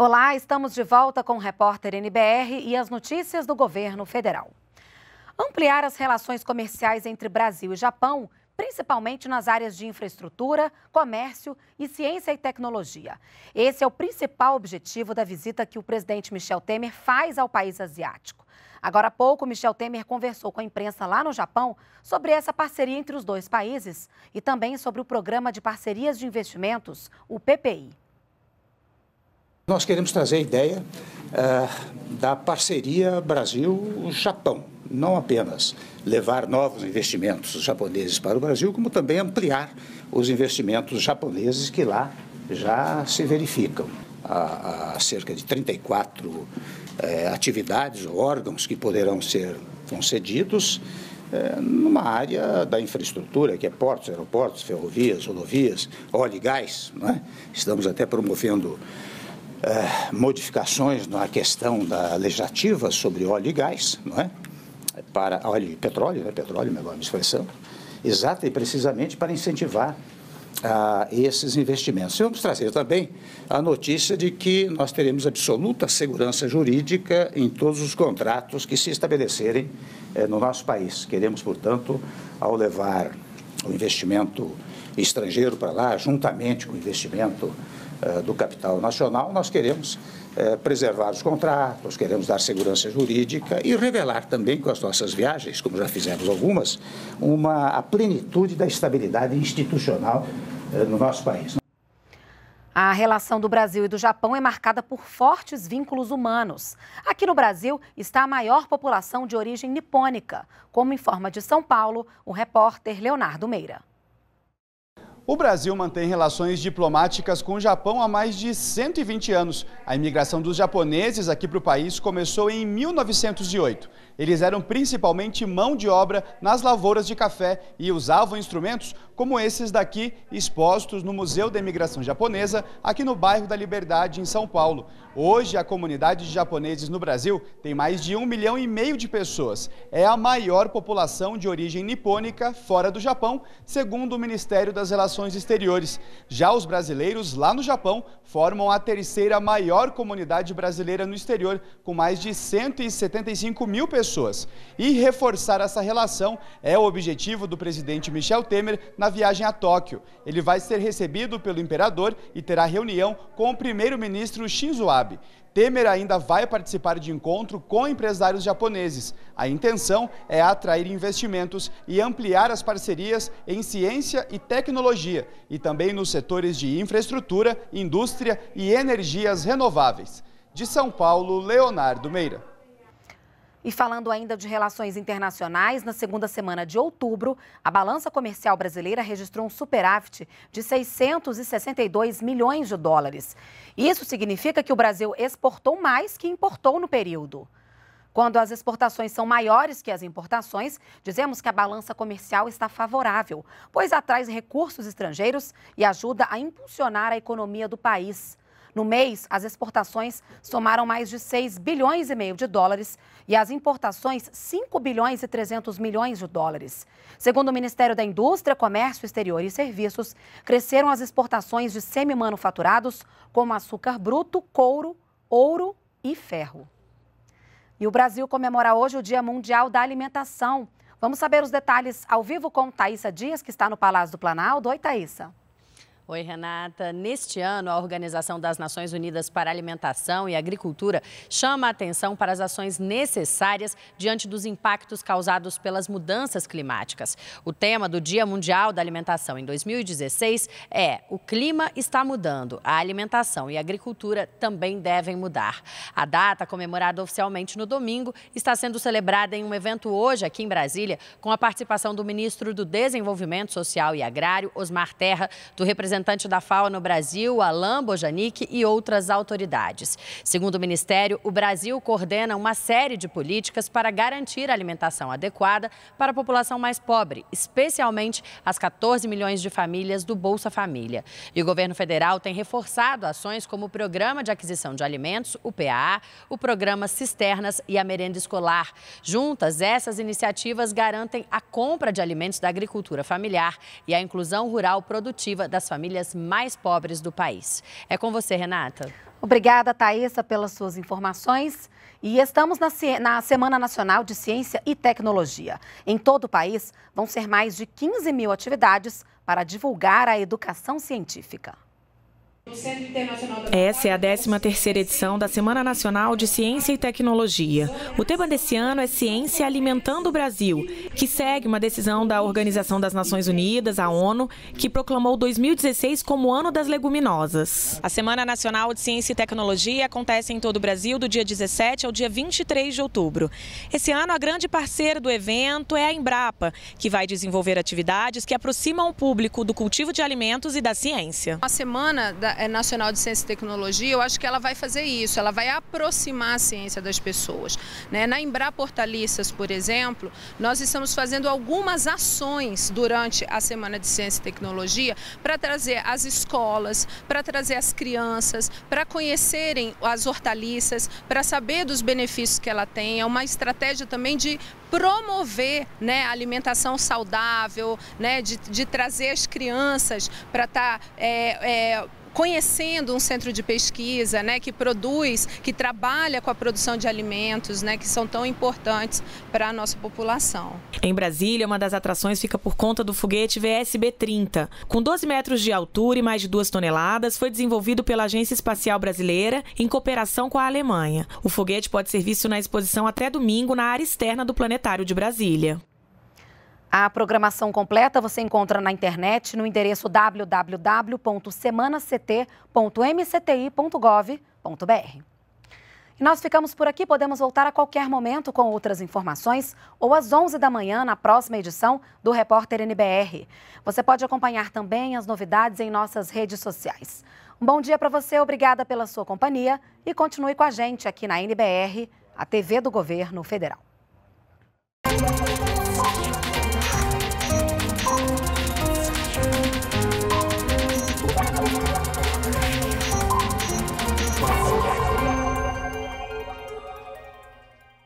Olá, estamos de volta com o repórter NBR e as notícias do governo federal. Ampliar as relações comerciais entre Brasil e Japão, principalmente nas áreas de infraestrutura, comércio e ciência e tecnologia. Esse é o principal objetivo da visita que o presidente Michel Temer faz ao país asiático. Agora há pouco, Michel Temer conversou com a imprensa lá no Japão sobre essa parceria entre os dois países e também sobre o Programa de Parcerias de Investimentos, o PPI. Nós queremos trazer a ideia uh, da parceria Brasil-Japão, não apenas levar novos investimentos japoneses para o Brasil, como também ampliar os investimentos japoneses que lá já se verificam. Há, cerca de 34 eh, atividades ou órgãos que poderão ser concedidos eh, numa área da infraestrutura, que é portos, aeroportos, ferrovias, rodovias, óleo e gás. Né? Estamos até promovendo é, modificações na questão da legislativa sobre óleo e gás, não é? é? Para óleo e petróleo, né? petróleo, melhor expressão, exata e precisamente para incentivar a ah, esses investimentos. E vamos trazer também a notícia de que nós teremos absoluta segurança jurídica em todos os contratos que se estabelecerem eh, no nosso país. Queremos, portanto, ao levar o investimento estrangeiro para lá, juntamente com o investimento eh, do capital nacional, nós queremos eh, preservar os contratos, queremos dar segurança jurídica e revelar também com as nossas viagens, como já fizemos algumas, uma, a plenitude da estabilidade institucional eh, no nosso país. A relação do Brasil e do Japão é marcada por fortes vínculos humanos. Aqui no Brasil está a maior população de origem nipônica, como informa de São Paulo o repórter Leonardo Meira. O Brasil mantém relações diplomáticas com o Japão há mais de 120 anos. A imigração dos japoneses aqui para o país começou em 1908. Eles eram principalmente mão de obra nas lavouras de café e usavam instrumentos como esses daqui, expostos no Museu da Imigração Japonesa, aqui no bairro da Liberdade, em São Paulo. Hoje, a comunidade de japoneses no Brasil tem mais de um milhão e meio de pessoas. É a maior população de origem nipônica fora do Japão, segundo o Ministério das Relações Exteriores. Já os brasileiros lá no Japão formam a terceira maior comunidade brasileira no exterior, com mais de 175 mil pessoas pessoas. E reforçar essa relação é o objetivo do presidente Michel Temer na viagem a Tóquio. Ele vai ser recebido pelo imperador e terá reunião com o primeiro-ministro Shinzo Abe. Temer ainda vai participar de encontro com empresários japoneses. A intenção é atrair investimentos e ampliar as parcerias em ciência e tecnologia e também nos setores de infraestrutura, indústria e energias renováveis. De São Paulo, Leonardo Meira. E falando ainda de relações internacionais, na segunda semana de outubro, a balança comercial brasileira registrou um superávit de 662 milhões de dólares. Isso significa que o Brasil exportou mais que importou no período. Quando as exportações são maiores que as importações, dizemos que a balança comercial está favorável, pois atrai recursos estrangeiros e ajuda a impulsionar a economia do país. No mês, as exportações somaram mais de 6 bilhões e meio de dólares e as importações 5 bilhões e 300 milhões de dólares. Segundo o Ministério da Indústria, Comércio Exterior e Serviços, cresceram as exportações de semi-manufaturados como açúcar bruto, couro, ouro e ferro. E o Brasil comemora hoje o Dia Mundial da Alimentação. Vamos saber os detalhes ao vivo com Thaisa Dias, que está no Palácio do Planalto. Oi, Thaisa. Oi, Renata. Neste ano, a Organização das Nações Unidas para Alimentação e Agricultura chama a atenção para as ações necessárias diante dos impactos causados pelas mudanças climáticas. O tema do Dia Mundial da Alimentação em 2016 é O clima está mudando, a alimentação e a agricultura também devem mudar. A data, comemorada oficialmente no domingo, está sendo celebrada em um evento hoje aqui em Brasília, com a participação do ministro do Desenvolvimento Social e Agrário, Osmar Terra, do representante representante da FAO no Brasil, Alain Bojanic, e outras autoridades. Segundo o Ministério, o Brasil coordena uma série de políticas para garantir alimentação adequada para a população mais pobre, especialmente as 14 milhões de famílias do Bolsa Família. E o governo federal tem reforçado ações como o Programa de Aquisição de Alimentos, o PAA, o Programa Cisternas e a Merenda Escolar. Juntas, essas iniciativas garantem a compra de alimentos da agricultura familiar e a inclusão rural produtiva das famílias famílias mais pobres do país. É com você, Renata. Obrigada, Thaisa, pelas suas informações. E estamos na, na, Semana Nacional de Ciência e Tecnologia. Em todo o país, vão ser mais de 15 mil atividades para divulgar a educação científica. Essa é a 13ª edição da Semana Nacional de Ciência e Tecnologia. O tema desse ano é Ciência Alimentando o Brasil, que segue uma decisão da Organização das Nações Unidas, a ONU, que proclamou 2016 como Ano das Leguminosas. A Semana Nacional de Ciência e Tecnologia acontece em todo o Brasil do dia 17 ao dia 23 de outubro. Esse ano, a grande parceira do evento é a Embrapa, que vai desenvolver atividades que aproximam o público do cultivo de alimentos e da ciência. A semana da é nacional de Ciência e Tecnologia, eu acho que ela vai fazer isso, ela vai aproximar a ciência das pessoas. Né? Na Embra Portaliças, por exemplo, nós estamos fazendo algumas ações durante a Semana de Ciência e Tecnologia para trazer as escolas, para trazer as crianças, para conhecerem as hortaliças, para saber dos benefícios que ela tem. É uma estratégia também de promover né, a alimentação saudável, né, de, de trazer as crianças para estar tá, é, é, conhecendo um centro de pesquisa né, que produz, que trabalha com a produção de alimentos, né, que são tão importantes para a nossa população. Em Brasília, uma das atrações fica por conta do foguete VSB-30. Com 12 metros de altura e mais de 2 toneladas, foi desenvolvido pela Agência Espacial Brasileira em cooperação com a Alemanha. O foguete pode ser visto na exposição até domingo na área externa do Planetário de Brasília. A programação completa você encontra na internet no endereço www.semanact.mcti.gov.br. E nós ficamos por aqui, podemos voltar a qualquer momento com outras informações ou às 11 da manhã na próxima edição do Repórter NBR. Você pode acompanhar também as novidades em nossas redes sociais. Um bom dia para você, obrigada pela sua companhia e continue com a gente aqui na NBR, a TV do Governo Federal.